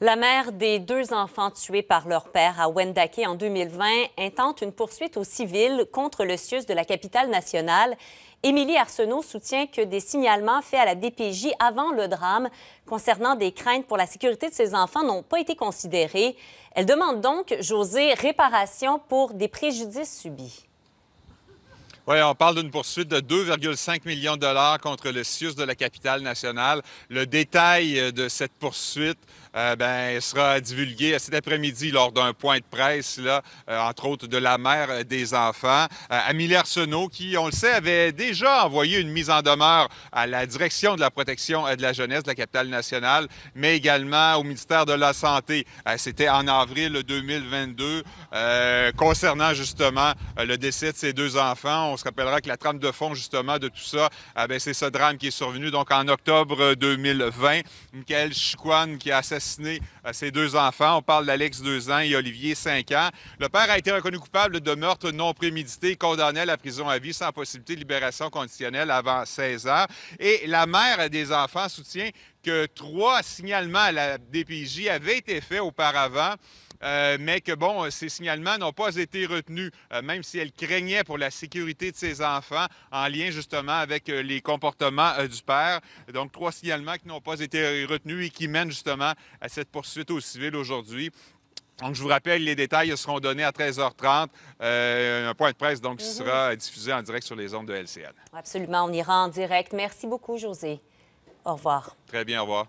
La mère des deux enfants tués par leur père à Wendake en 2020 intente une poursuite au civil contre le CIUS de la capitale nationale. Émilie Arsenault soutient que des signalements faits à la DPJ avant le drame concernant des craintes pour la sécurité de ses enfants n'ont pas été considérés. Elle demande donc, José, réparation pour des préjudices subis. Oui, on parle d'une poursuite de 2,5 millions de dollars contre le CIUS de la capitale nationale. Le détail euh, de cette poursuite euh, ben, sera divulgué cet après-midi lors d'un point de presse, là, euh, entre autres de la mère des enfants, euh, Amélie Arsenault, qui, on le sait, avait déjà envoyé une mise en demeure à la direction de la protection de la jeunesse de la capitale nationale, mais également au ministère de la Santé. C'était en avril 2022 concernant justement le décès de ses deux enfants se rappellera que la trame de fond, justement, de tout ça, ah ben, c'est ce drame qui est survenu donc en octobre 2020. Euh, Michael Chiquan qui a assassiné euh, ses deux enfants. On parle d'Alex, 2 ans, et Olivier, cinq ans. Le père a été reconnu coupable de meurtre non prémédité condamné à la prison à vie sans possibilité de libération conditionnelle avant 16 ans. Et la mère des enfants soutient que trois signalements à la DPJ avaient été faits auparavant euh, mais que, bon, euh, ces signalements n'ont pas été retenus, euh, même si elle craignait pour la sécurité de ses enfants en lien justement avec les comportements du père. Donc, trois signalements qui n'ont pas été retenus et qui mènent justement à cette poursuite au civil aujourd'hui. Donc, je vous rappelle, les détails seront donnés à 13h30. un point de presse, donc, qui mhm. sera diffusé en direct sur les ondes de LCN. Absolument, on ira en direct. Merci beaucoup, José. Au revoir. Très bien, au revoir.